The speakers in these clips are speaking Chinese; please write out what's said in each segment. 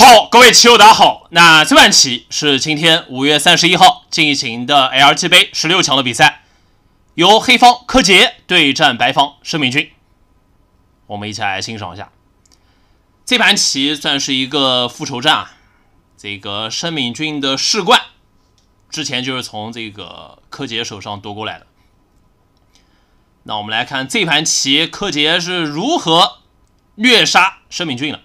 好，各位棋友，大家好。那这盘棋是今天五月三十一号进行的 l g 杯十六强的比赛，由黑方柯洁对战白方申旻俊。我们一起来欣赏一下这盘棋，算是一个复仇战啊。这个申旻俊的世冠之前就是从这个柯洁手上夺过来的。那我们来看这盘棋，柯洁是如何虐杀申旻俊了。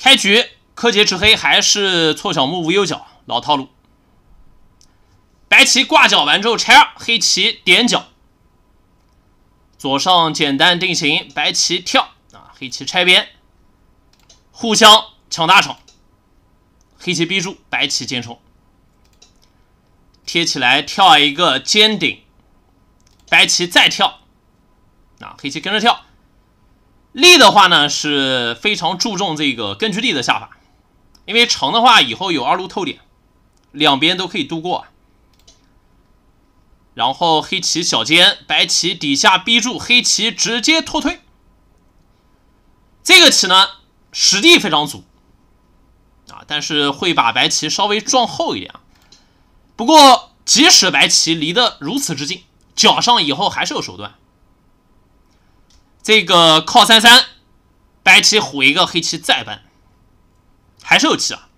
开局柯洁执黑，还是错小目无忧角老套路。白棋挂角完之后拆二，黑棋点角，左上简单定型。白棋跳啊，黑棋拆边，互相抢大场。黑棋逼住，白棋尖冲，贴起来跳一个尖顶，白棋再跳啊，黑棋跟着跳。力的话呢是非常注重这个根据地的下法，因为城的话以后有二路透点，两边都可以度过。然后黑棋小尖，白棋底下逼住，黑棋直接拖退。这个棋呢实力非常足啊，但是会把白棋稍微撞厚一点啊。不过即使白棋离得如此之近，脚上以后还是有手段。这个靠三三，白棋虎一个黑棋再扳，还是有棋啊。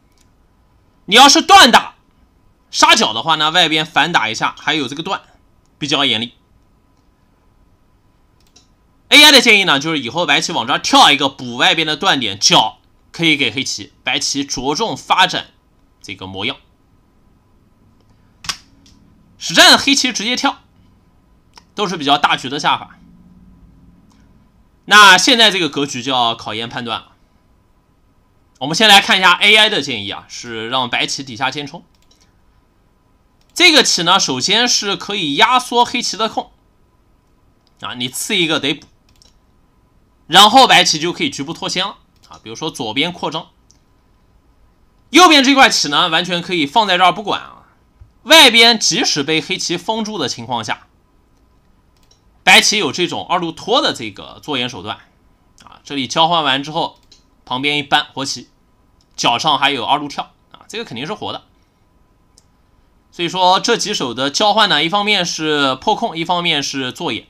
你要是断打杀角的话，那外边反打一下，还有这个断比较严厉。AI 的建议呢，就是以后白棋往这跳一个补外边的断点角，可以给黑棋白棋着重发展这个模样。实战黑棋直接跳，都是比较大局的下法。那现在这个格局就要考验判断了。我们先来看一下 AI 的建议啊，是让白棋底下先冲。这个棋呢，首先是可以压缩黑棋的空啊，你刺一个得补。然后白棋就可以局部脱先了啊，比如说左边扩张，右边这块棋呢，完全可以放在这儿不管啊，外边即使被黑棋封住的情况下。白棋有这种二路拖的这个做眼手段啊，这里交换完之后，旁边一扳活棋，脚上还有二路跳啊，这个肯定是活的。所以说这几手的交换呢，一方面是破空，一方面是做眼，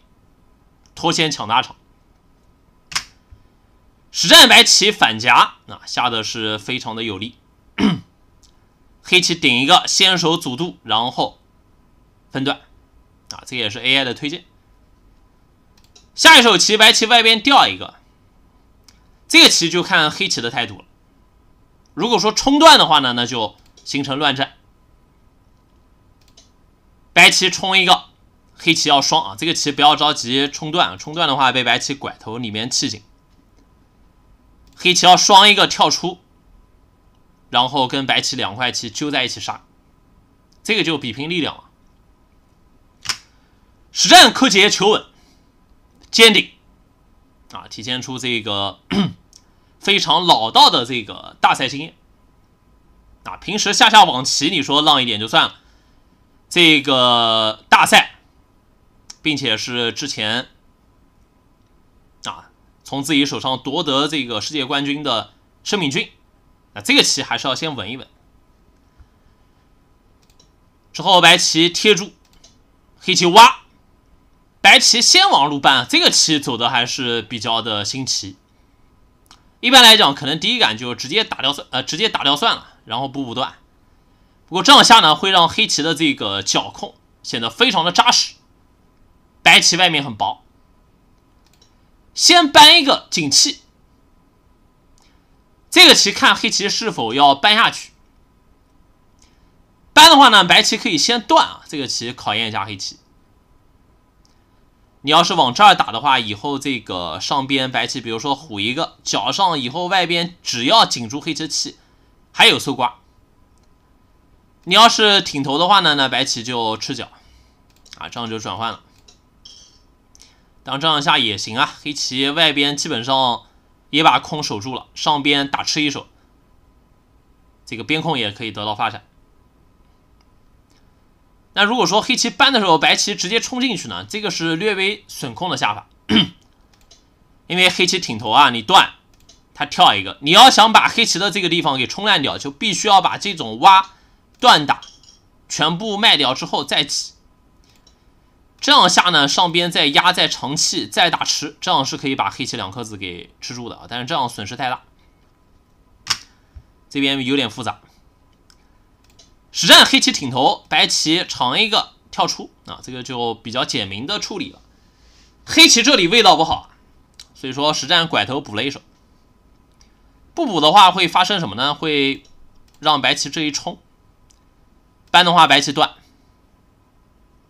拖先抢大场。实战白棋反夹，那下的是非常的有力。黑棋顶一个先手阻度，然后分段啊，这也是 AI 的推荐。下一手棋，白棋外边掉一个，这个棋就看黑棋的态度了。如果说冲断的话呢，那就形成乱战。白棋冲一个，黑棋要双啊！这个棋不要着急冲断，冲断的话被白棋拐头，里面气紧。黑棋要双一个跳出，然后跟白棋两块棋揪在一起杀，这个就比拼力量了。实战柯洁求稳。尖顶啊，体现出这个 非常老道的这个大赛经验啊。平时下下网棋，你说浪一点就算了，这个大赛，并且是之前啊从自己手上夺得这个世界冠军的申敏埈，那这个棋还是要先稳一稳。之后白棋贴住，黑棋挖。白棋先往路搬，这个棋走的还是比较的新奇。一般来讲，可能第一感就直接打掉算，呃，直接打掉算了，然后补补断。不过这样下呢，会让黑棋的这个脚控显得非常的扎实，白棋外面很薄。先搬一个景气，这个棋看黑棋是否要搬下去。搬的话呢，白棋可以先断啊，这个棋考验一下黑棋。你要是往这儿打的话，以后这个上边白棋，比如说虎一个角上，以后外边只要紧住黑棋气，还有搜刮。你要是挺头的话呢，那白棋就吃角，啊，这样就转换了。当这样下也行啊，黑棋外边基本上也把空守住了，上边打吃一手，这个边控也可以得到发展。那如果说黑棋搬的时候，白棋直接冲进去呢？这个是略微损控的下法，因为黑棋挺头啊，你断，他跳一个，你要想把黑棋的这个地方给冲烂掉，就必须要把这种挖、断打全部卖掉之后再起。这样下呢，上边再压、再长气、再打吃，这样是可以把黑棋两颗子给吃住的啊。但是这样损失太大，这边有点复杂。实战黑棋挺头，白棋长一个跳出啊，这个就比较简明的处理了。黑棋这里味道不好，所以说实战拐头补了一手。不补的话会发生什么呢？会让白棋这一冲，扳的话白棋断。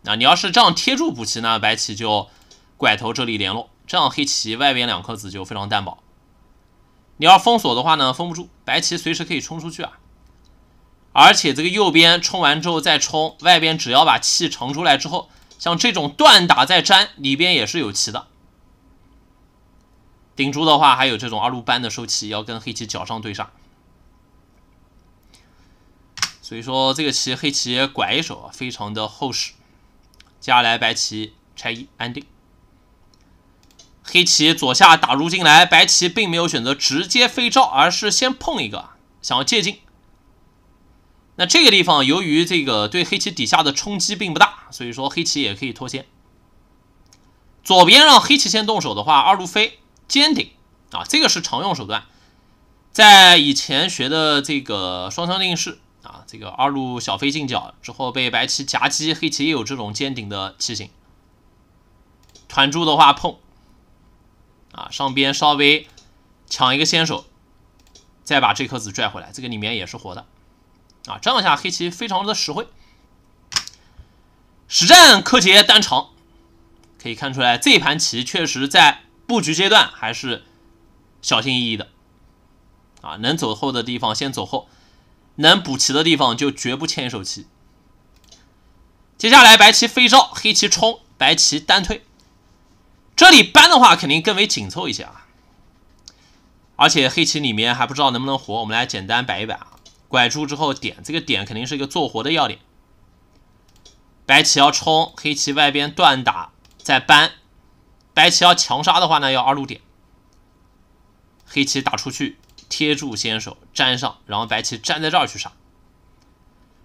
啊，你要是这样贴住补棋呢，白棋就拐头这里联络，这样黑棋外边两颗子就非常单薄。你要封锁的话呢，封不住，白棋随时可以冲出去啊。而且这个右边冲完之后再冲外边，只要把气盛出来之后，像这种断打再粘里边也是有棋的。顶住的话，还有这种二路扳的收棋要跟黑棋角上对上。所以说这个棋黑棋拐一手啊，非常的厚实。接下来白棋拆一安定，黑棋左下打入进来，白棋并没有选择直接飞照，而是先碰一个，想要借镜。那这个地方，由于这个对黑棋底下的冲击并不大，所以说黑棋也可以脱先。左边让黑棋先动手的话，二路飞尖顶啊，这个是常用手段。在以前学的这个双枪定式啊，这个二路小飞进角之后被白棋夹击，黑棋也有这种尖顶的棋形。团住的话碰啊，上边稍微抢一个先手，再把这颗子拽回来，这个里面也是活的。啊，这样下黑棋非常的实惠，实战柯洁单长，可以看出来这盘棋确实在布局阶段还是小心翼翼的，啊，能走后的地方先走后，能补棋的地方就绝不一手棋。接下来白棋飞招，黑棋冲，白棋单退，这里搬的话肯定更为紧凑一些啊，而且黑棋里面还不知道能不能活，我们来简单摆一摆啊。拐住之后点，这个点肯定是一个做活的要点。白棋要冲，黑棋外边断打再扳。白棋要强杀的话呢，要二路点。黑棋打出去贴住先手粘上，然后白棋粘在这儿去杀。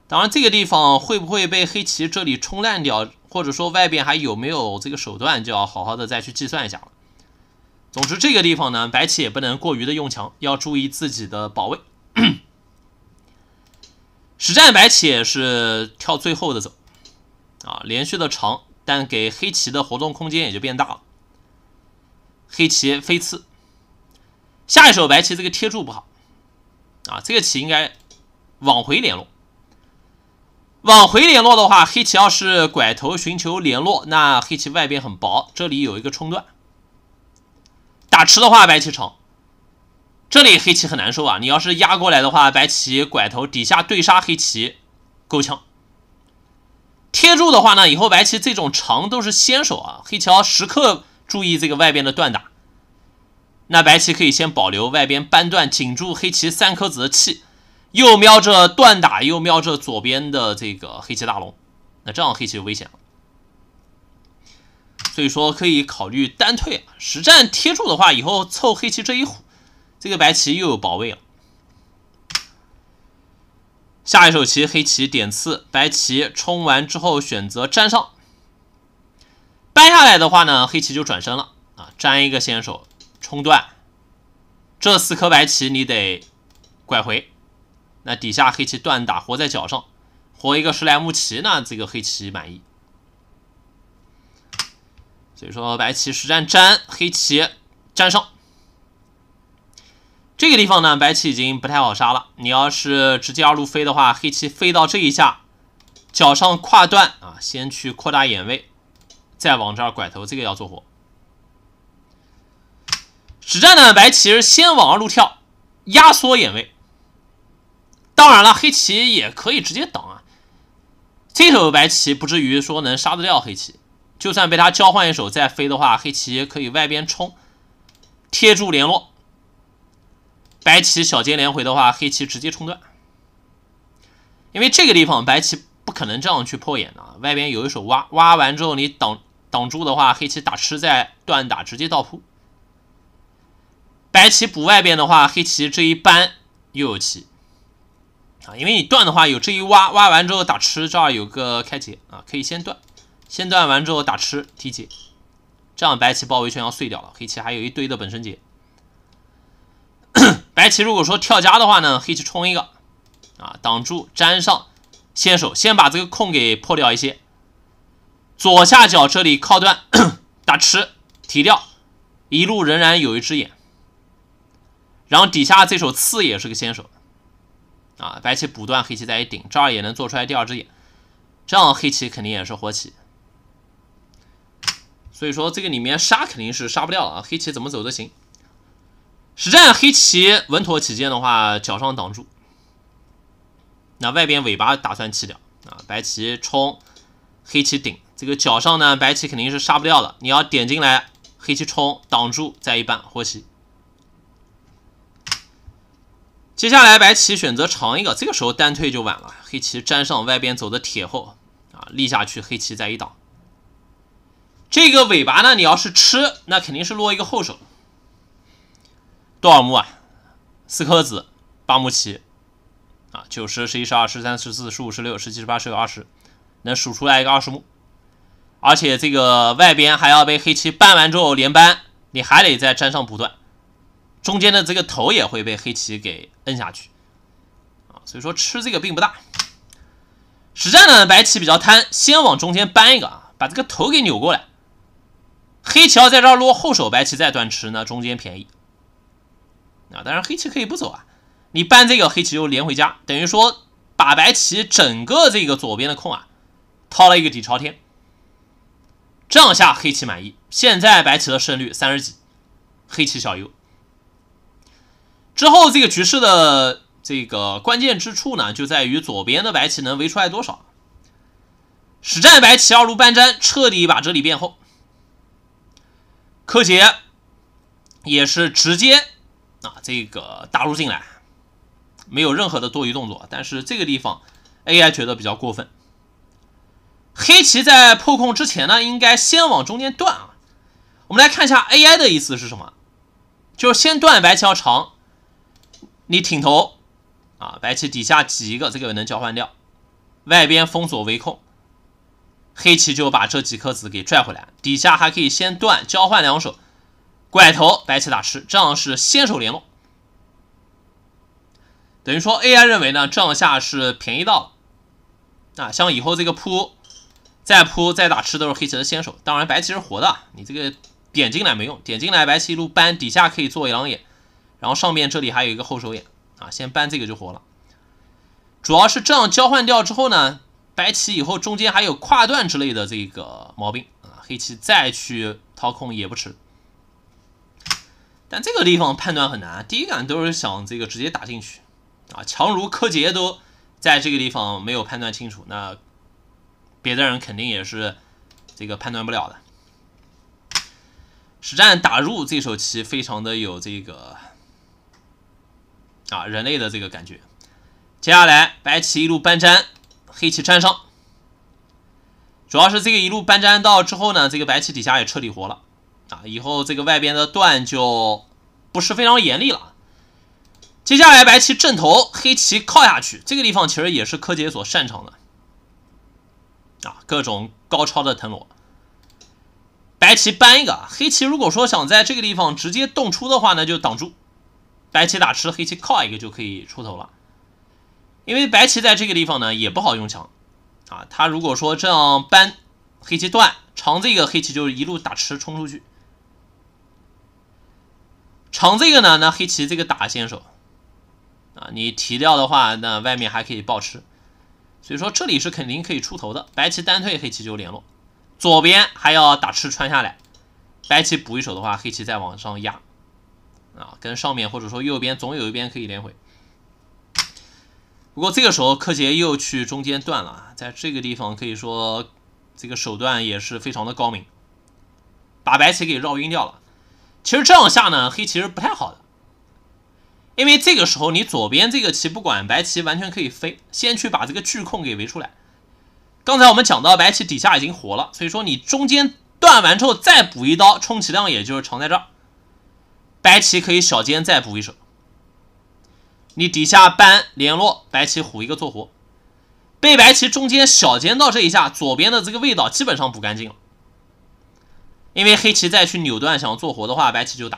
当然，这个地方会不会被黑棋这里冲烂掉，或者说外边还有没有这个手段，就要好好的再去计算一下了。总之，这个地方呢，白棋也不能过于的用强，要注意自己的保卫。实战白棋也是跳最后的走，啊，连续的长，但给黑棋的活动空间也就变大了。黑棋飞吃，下一手白棋这个贴住不好，啊，这个棋应该往回联络。往回联络的话，黑棋要是拐头寻求联络，那黑棋外边很薄，这里有一个冲断。打吃的话，白棋长。这里黑棋很难受啊！你要是压过来的话，白棋拐头底下对杀黑棋，够呛。贴住的话呢，以后白棋这种长都是先手啊，黑棋要时刻注意这个外边的断打。那白棋可以先保留外边扳断紧住黑棋三颗子的气，又瞄着断打，又瞄着左边的这个黑棋大龙，那这样黑棋就危险了。所以说，可以考虑单退啊。实战贴住的话，以后凑黑棋这一虎。这个白棋又有保卫了。下一手棋，黑棋点刺，白棋冲完之后选择粘上。搬下来的话呢，黑棋就转身了啊，粘一个先手冲断。这四颗白棋你得拐回。那底下黑棋断打活在脚上，活一个十来木棋呢，这个黑棋满意。所以说白棋实战粘，黑棋粘上。这个地方呢，白棋已经不太好杀了。你要是直接二路飞的话，黑棋飞到这一下脚上跨断啊，先去扩大眼位，再往这儿拐头，这个要做活。实战呢，白棋是先往二路跳，压缩眼位。当然了，黑棋也可以直接挡啊。这手白棋不至于说能杀得掉黑棋，就算被他交换一手再飞的话，黑棋可以外边冲，贴住联络。白棋小尖连回的话，黑棋直接冲断，因为这个地方白棋不可能这样去破眼的。外边有一手挖，挖完之后你挡挡住的话，黑棋打吃再断打，直接倒扑。白棋补外边的话，黑棋这一扳又有棋啊，因为你断的话有这一挖，挖完之后打吃这儿有个开劫啊，可以先断，先断完之后打吃提劫，这样白棋包围圈要碎掉了，黑棋还有一堆的本身劫。白棋如果说跳家的话呢，黑棋冲一个，啊，挡住粘上，先手先把这个空给破掉一些。左下角这里靠断 打吃提掉，一路仍然有一只眼。然后底下这手刺也是个先手，啊，白棋补断黑棋再一顶，这儿也能做出来第二只眼，这样黑棋肯定也是活棋。所以说这个里面杀肯定是杀不掉啊，黑棋怎么走都行。实战黑棋稳妥起见的话，脚上挡住，那外边尾巴打算弃掉啊。白棋冲，黑棋顶，这个脚上呢，白棋肯定是杀不掉的。你要点进来，黑棋冲挡住，再一半活棋。接下来白棋选择长一个，这个时候单退就晚了。黑棋粘上外边走的铁后啊，立下去，黑棋再一挡。这个尾巴呢，你要是吃，那肯定是落一个后手。多少目啊？四颗子，八目棋啊，九十、十一、十二、十三、十四、十五、十六、十七、十八、十九、二十，能数出来一个二十目。而且这个外边还要被黑棋搬完之后连搬，你还得再粘上不断，中间的这个头也会被黑棋给摁下去啊。所以说吃这个并不大。实战呢，白棋比较贪，先往中间搬一个啊，把这个头给扭过来。黑棋要在这落后手，白棋再断吃呢，中间便宜。啊，当然黑棋可以不走啊，你搬这个黑棋又连回家，等于说把白棋整个这个左边的空啊掏了一个底朝天。这样下黑棋满意，现在白棋的胜率三十几，黑棋小优。之后这个局势的这个关键之处呢，就在于左边的白棋能围出来多少。实战白棋二路半粘，彻底把这里变厚。柯洁也是直接。啊，这个打入进来没有任何的多余动作，但是这个地方 AI 觉得比较过分。黑棋在破空之前呢，应该先往中间断啊。我们来看一下 AI 的意思是什么，就是先断白棋要长，你挺头啊，白棋底下挤一个，这个能交换掉，外边封锁围控，黑棋就把这几颗子给拽回来，底下还可以先断交换两手。拐头白棋打吃，这样是先手联络，等于说 AI 认为呢这样下是便宜到了啊。像以后这个扑再扑再打吃都是黑棋的先手，当然白棋是活的。你这个点进来没用，点进来白棋一路扳底下可以做狼眼，然后上面这里还有一个后手眼啊，先扳这个就活了。主要是这样交换掉之后呢，白棋以后中间还有跨段之类的这个毛病啊，黑棋再去掏空也不迟。但这个地方判断很难，第一感都是想这个直接打进去，啊，强如柯洁都在这个地方没有判断清楚，那别的人肯定也是这个判断不了的。实战打入这手棋非常的有这个啊人类的这个感觉。接下来白棋一路搬粘，黑棋粘上，主要是这个一路搬粘到之后呢，这个白棋底下也彻底活了。啊，以后这个外边的断就不是非常严厉了。接下来白棋正头，黑棋靠下去，这个地方其实也是柯洁所擅长的啊，各种高超的藤萝。白棋搬一个，黑棋如果说想在这个地方直接动出的话呢，就挡住。白棋打吃，黑棋靠一个就可以出头了，因为白棋在这个地方呢也不好用强啊，他如果说这样搬，黑棋断长这个，黑棋就一路打吃冲出去。长这个呢，那黑棋这个打先手啊，你提掉的话，那外面还可以暴吃，所以说这里是肯定可以出头的。白棋单退，黑棋就联络，左边还要打吃穿下来，白棋补一手的话，黑棋再往上压啊，跟上面或者说右边总有一边可以连回。不过这个时候柯洁又去中间断了，在这个地方可以说这个手段也是非常的高明，把白棋给绕晕掉了。其实这样下呢，黑其实不太好的，因为这个时候你左边这个棋不管，白棋完全可以飞，先去把这个巨空给围出来。刚才我们讲到白棋底下已经活了，所以说你中间断完之后再补一刀，充其量也就是长在这儿。白棋可以小尖再补一手，你底下搬联络，白棋虎一个做活，被白棋中间小尖到这一下，左边的这个味道基本上补干净了。因为黑棋再去扭断，想做活的话，白棋就打；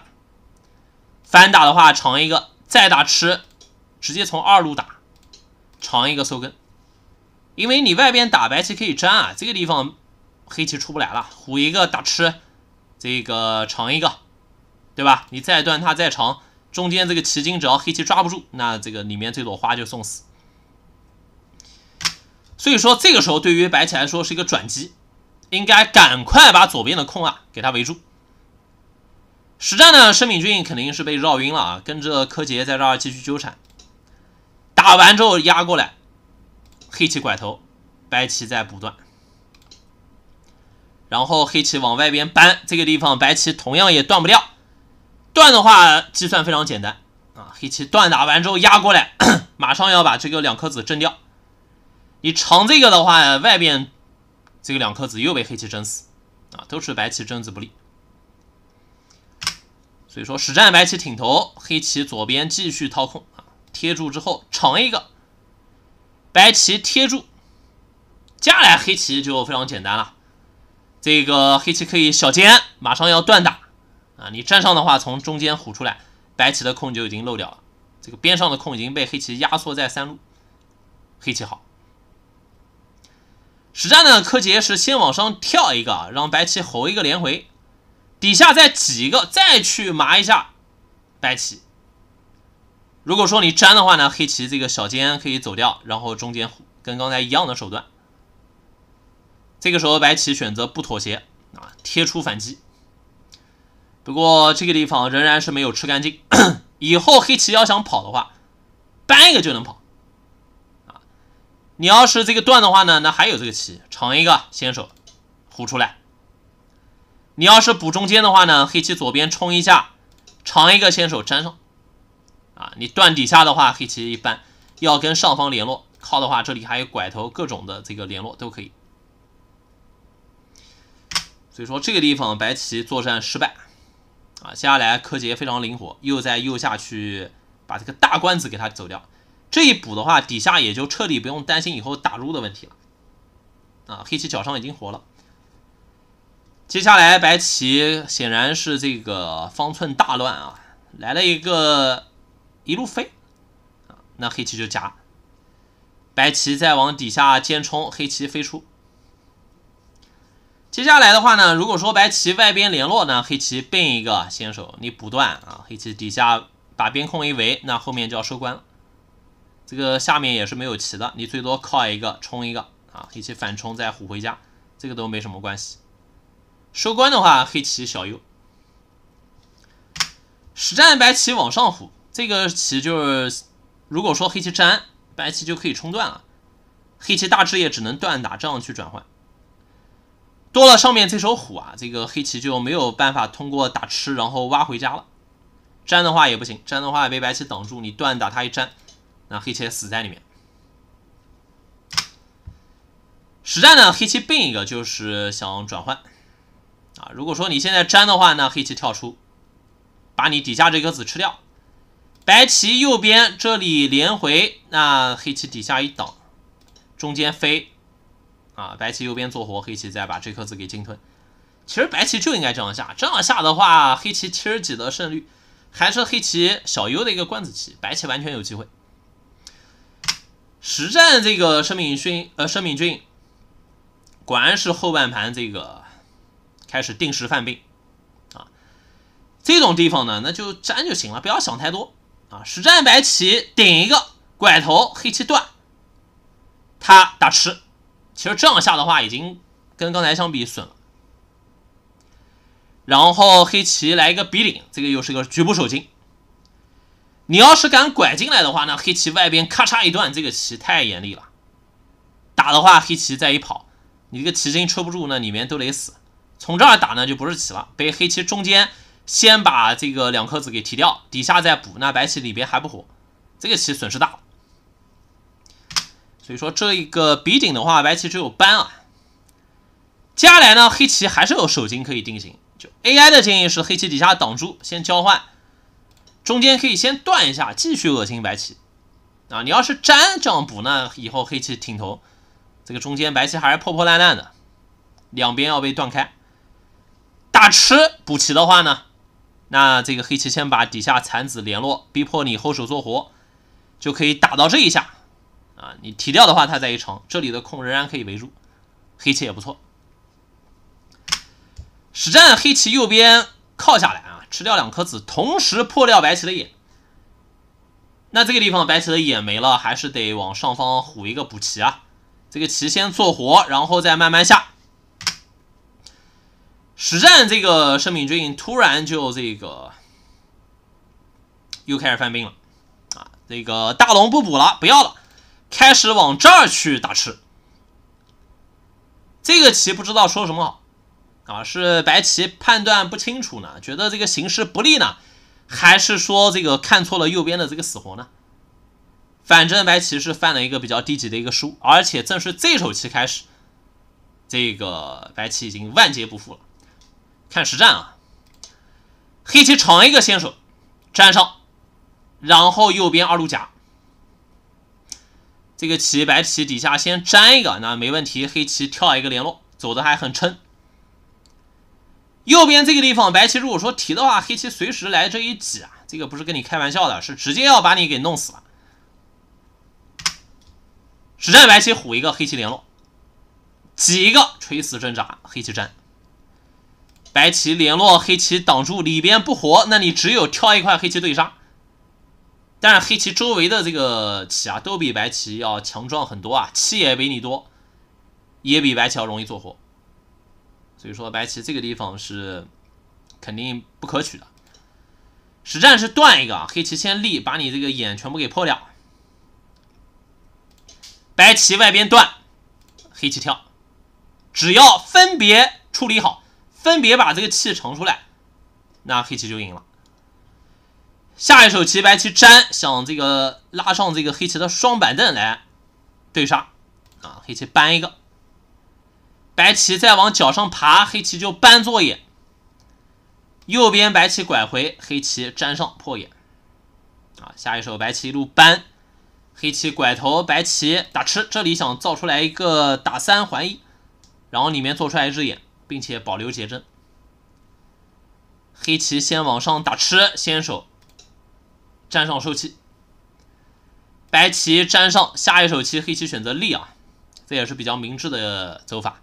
反打的话，长一个；再打吃，直接从二路打，长一个收根。因为你外边打白棋可以粘啊，这个地方黑棋出不来了，虎一个打吃，这个长一个，对吧？你再断它再长，中间这个棋筋只要黑棋抓不住，那这个里面这朵花就送死。所以说这个时候对于白棋来说是一个转机。应该赶快把左边的空啊给他围住。实战呢，申敏俊肯定是被绕晕了啊，跟着柯洁在这儿继续纠缠。打完之后压过来，黑棋拐头，白棋再补断。然后黑棋往外边搬，这个地方白棋同样也断不掉。断的话计算非常简单啊，黑棋断打完之后压过来，马上要把这个两颗子震掉。你长这个的话，外边。这个两颗子又被黑棋争死，啊，都是白棋争子不利。所以说，实战白棋挺头，黑棋左边继续掏空啊，贴住之后长一个。白棋贴住，接下来黑棋就非常简单了。这个黑棋可以小尖，马上要断打啊，你站上的话，从中间虎出来，白棋的空就已经漏掉了。这个边上的空已经被黑棋压缩在三路，黑棋好。实战呢，柯洁是先往上跳一个，让白棋吼一个连回，底下再挤一个，再去麻一下白棋。如果说你粘的话呢，黑棋这个小尖可以走掉，然后中间跟刚才一样的手段。这个时候白棋选择不妥协啊，贴出反击。不过这个地方仍然是没有吃干净，以后黑棋要想跑的话，搬一个就能跑。你要是这个断的话呢，那还有这个棋长一个先手，胡出来。你要是补中间的话呢，黑棋左边冲一下，长一个先手粘上。啊，你断底下的话，黑棋一般要跟上方联络，靠的话这里还有拐头各种的这个联络都可以。所以说这个地方白棋作战失败，啊，接下来柯洁非常灵活，又在右下去把这个大关子给他走掉。这一补的话，底下也就彻底不用担心以后打入的问题了啊！黑棋脚上已经活了，接下来白棋显然是这个方寸大乱啊，来了一个一路飞啊，那黑棋就夹，白棋再往底下尖冲，黑棋飞出。接下来的话呢，如果说白棋外边联络呢，黑棋变一个先手，你补断啊，黑棋底下把边控一围，那后面就要收官了。这个下面也是没有棋的，你最多靠一个冲一个啊，黑棋反冲再虎回家，这个都没什么关系。收官的话，黑棋小优。实战白棋往上虎，这个棋就是如果说黑棋粘，白棋就可以冲断了。黑棋大致也只能断打这样去转换。多了上面这手虎啊，这个黑棋就没有办法通过打吃然后挖回家了。粘的话也不行，粘的话被白棋挡住，你断打它一粘。那黑棋死在里面。实战呢，黑棋并一个就是想转换啊。如果说你现在粘的话，那黑棋跳出，把你底下这颗子吃掉。白棋右边这里连回，那黑棋底下一挡，中间飞啊。白棋右边做活，黑棋再把这颗子给鲸吞。其实白棋就应该这样下，这样下的话，黑棋七十几的胜率，还是黑棋小优的一个官子棋，白棋完全有机会。实战这个申敏勋，呃，申敏俊果然是后半盘这个开始定时犯病啊。这种地方呢，那就粘就行了，不要想太多啊。实战白棋顶一个拐头，黑棋断，他打吃。其实这样下的话，已经跟刚才相比损了。然后黑棋来一个比顶，这个又是个局部守金。你要是敢拐进来的话，那黑棋外边咔嚓一断，这个棋太严厉了。打的话，黑棋再一跑，你这个棋筋抽不住，那里面都得死。从这儿打呢，就不是棋了，被黑棋中间先把这个两颗子给提掉，底下再补，那白棋里边还不活，这个棋损失大。所以说这一个比顶的话，白棋只有搬啊。接下来呢，黑棋还是有手筋可以定型，就 AI 的建议是黑棋底下挡住，先交换。中间可以先断一下，继续恶心白棋。啊，你要是粘这样补呢，以后黑棋挺头，这个中间白棋还是破破烂烂的，两边要被断开。大吃补棋的话呢，那这个黑棋先把底下残子联络，逼迫你后手做活，就可以打到这一下。啊，你提掉的话，它再一成，这里的空仍然可以围住，黑棋也不错。实战黑棋右边靠下来。吃掉两颗子，同时破掉白棋的眼。那这个地方白棋的眼没了，还是得往上方虎一个补棋啊。这个棋先做活，然后再慢慢下。实战这个申明俊突然就这个又开始犯病了啊！这个大龙不补了，不要了，开始往这儿去打吃。这个棋不知道说什么好。啊，是白棋判断不清楚呢，觉得这个形势不利呢，还是说这个看错了右边的这个死活呢？反正白棋是犯了一个比较低级的一个输，而且正是这手棋开始，这个白棋已经万劫不复了。看实战啊，黑棋长一个先手，粘上，然后右边二路甲，这个棋白棋底下先粘一个，那没问题，黑棋跳一个联络，走的还很撑。右边这个地方，白棋如果说提的话，黑棋随时来这一挤啊，这个不是跟你开玩笑的，是直接要把你给弄死了。实战白棋虎一个，黑棋联络，挤一个，垂死挣扎，黑棋粘。白棋联络，黑棋挡住里边不活，那你只有跳一块黑棋对杀。但是黑棋周围的这个棋啊，都比白棋要强壮很多啊，气也比你多，也比白棋要容易做活。所以说白棋这个地方是肯定不可取的，实战是断一个啊，黑棋先立，把你这个眼全部给破掉。白棋外边断，黑棋跳，只要分别处理好，分别把这个气盛出来，那黑棋就赢了。下一手棋白棋粘，想这个拉上这个黑棋的双板凳来对杀啊，黑棋搬一个。白棋再往角上爬，黑棋就搬做眼。右边白棋拐回，黑棋粘上破眼。啊，下一手白棋一路扳，黑棋拐头，白棋打吃。这里想造出来一个打三还一，然后里面做出来一只眼，并且保留结争。黑棋先往上打吃，先手粘上受气。白棋粘上，下一手棋黑棋选择立啊，这也是比较明智的走法。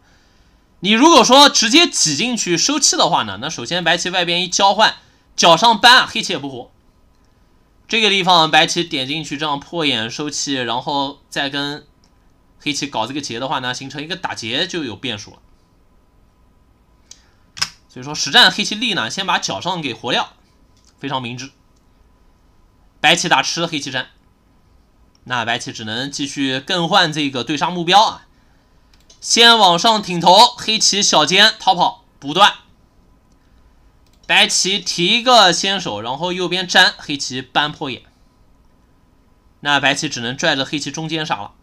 你如果说直接挤进去收气的话呢，那首先白棋外边一交换，脚上啊，黑棋也不活。这个地方白棋点进去这样破眼收气，然后再跟黑棋搞这个劫的话呢，形成一个打劫就有变数了。所以说实战黑棋力呢，先把脚上给活掉，非常明智。白棋打吃黑棋粘，那白棋只能继续更换这个对杀目标啊。先往上挺头，黑棋小尖逃跑不断，白棋提一个先手，然后右边粘，黑棋扳破眼，那白棋只能拽着黑棋中间上了，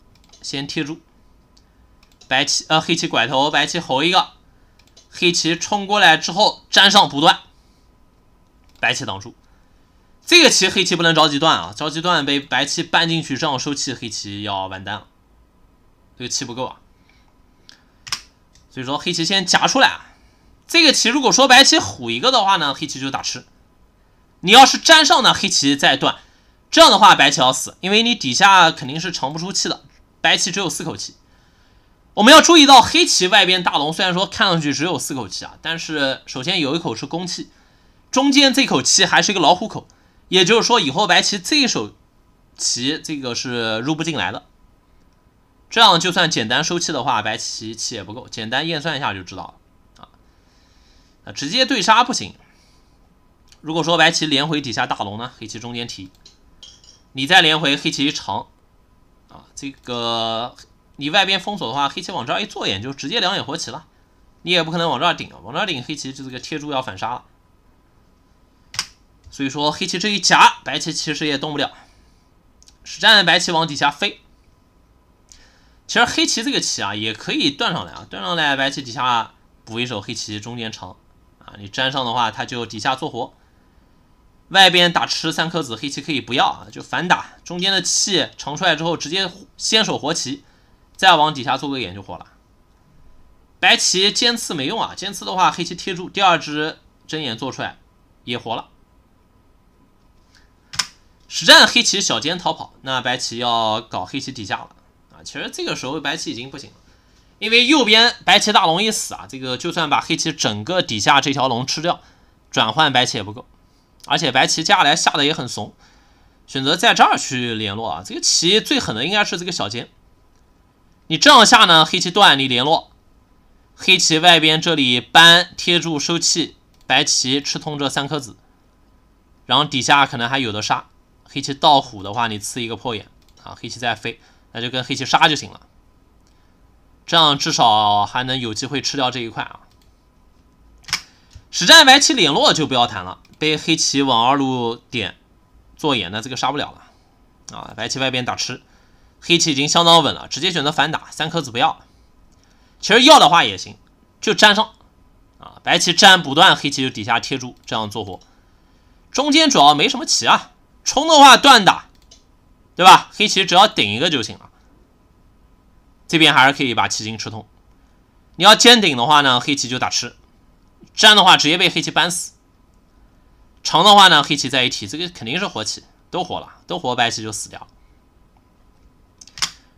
先贴住。白棋呃黑棋拐头，白棋吼一个，黑棋冲过来之后粘上不断，白棋挡住。这个棋黑棋不能着急断啊，着急断被白棋扳进去，这样收气黑棋要完蛋了，这个气不够啊。所以说黑棋先夹出来啊，这个棋如果说白棋虎一个的话呢，黑棋就打吃。你要是粘上呢，黑棋再断，这样的话白棋要死，因为你底下肯定是长不出气的。白棋只有四口气。我们要注意到黑棋外边大龙，虽然说看上去只有四口气啊，但是首先有一口是公气，中间这口气还是一个老虎口，也就是说以后白棋这一手棋这个是入不进来的。这样就算简单收气的话，白棋气也不够。简单验算一下就知道了啊！直接对杀不行。如果说白棋连回底下大龙呢，黑棋中间提，你再连回黑棋一长，啊，这个你外边封锁的话，黑棋往这儿一坐眼，就直接两眼活棋了。你也不可能往这儿顶，往这儿顶黑棋就这个贴住要反杀了。所以说黑棋这一夹，白棋其实也动不了。实战白棋往底下飞。其实黑棋这个棋啊，也可以断上来啊，断上来，白棋底下补一手，黑棋中间长啊，你粘上的话，它就底下做活，外边打吃三颗子，黑棋可以不要啊，就反打，中间的气长出来之后，直接先手活棋，再往底下做个眼就活了。白棋尖刺没用啊，尖刺的话，黑棋贴住第二只针眼做出来也活了。实战黑棋小尖逃跑，那白棋要搞黑棋底下了。其实这个时候白棋已经不行了，因为右边白棋大龙一死啊，这个就算把黑棋整个底下这条龙吃掉，转换白棋也不够，而且白棋接下来下的也很怂，选择在这儿去联络啊。这个棋最狠的应该是这个小尖，你这样下呢，黑棋断你联络，黑棋外边这里扳贴住收气，白棋吃通这三颗子，然后底下可能还有的杀。黑棋倒虎的话，你刺一个破眼啊，黑棋再飞。那就跟黑棋杀就行了，这样至少还能有机会吃掉这一块啊。实战白棋连落就不要谈了，被黑棋往二路点做眼的这个杀不了了。啊，白棋外边打吃，黑棋已经相当稳了，直接选择反打，三颗子不要。其实要的话也行，就粘上啊，白棋粘不断，黑棋就底下贴住，这样做活。中间主要没什么棋啊，冲的话断打。对吧？黑棋只要顶一个就行了。这边还是可以把棋筋吃通。你要尖顶的话呢，黑棋就打吃，粘的话直接被黑棋扳死。长的话呢，黑棋再一提，这个肯定是活棋，都活了，都活，白棋就死掉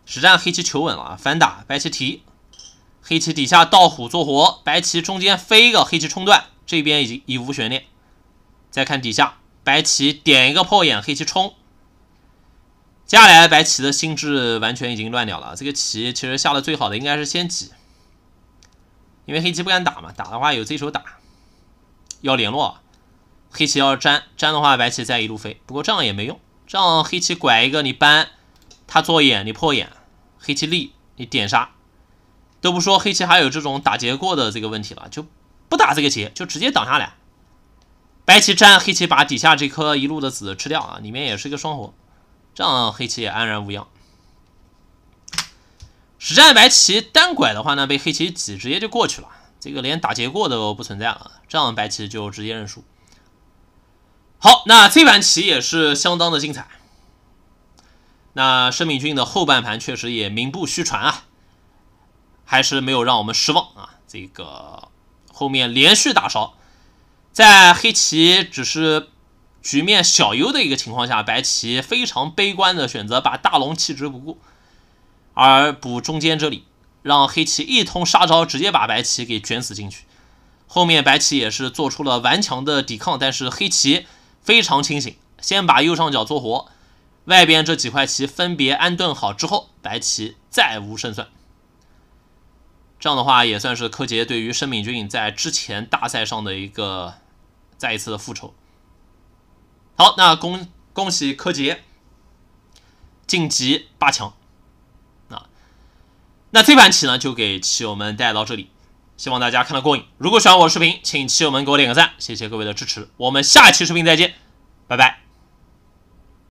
实战黑棋求稳了，反打白棋提，黑棋底下倒虎做活，白棋中间飞一个，黑棋冲断，这边已经已无悬念。再看底下，白棋点一个破眼，黑棋冲。接下来白棋的心智完全已经乱掉了。这个棋其实下的最好的应该是先挤，因为黑棋不敢打嘛，打的话有这手打，要联络。黑棋要粘粘的话，白棋再一路飞。不过这样也没用，这样黑棋拐一个你搬，他做眼你破眼，黑棋立你点杀，都不说黑棋还有这种打劫过的这个问题了，就不打这个劫，就直接挡下来。白棋粘，黑棋把底下这颗一路的子吃掉啊，里面也是一个双活。这样黑棋也安然无恙。实战白棋单拐的话呢，被黑棋挤，直接就过去了。这个连打劫过都不存在了，这样白棋就直接认输。好，那这盘棋也是相当的精彩。那申敏俊的后半盘确实也名不虚传啊，还是没有让我们失望啊。这个后面连续打烧，在黑棋只是。局面小优的一个情况下，白棋非常悲观的选择把大龙弃之不顾，而补中间这里，让黑棋一通杀招直接把白棋给卷死进去。后面白棋也是做出了顽强的抵抗，但是黑棋非常清醒，先把右上角做活，外边这几块棋分别安顿好之后，白棋再无胜算。这样的话也算是柯洁对于申明俊在之前大赛上的一个再一次的复仇。好，那恭恭喜柯洁晋级八强，啊，那这盘棋呢就给棋友们带到这里，希望大家看得过瘾。如果喜欢我的视频，请棋友们给我点个赞，谢谢各位的支持。我们下期视频再见，拜拜。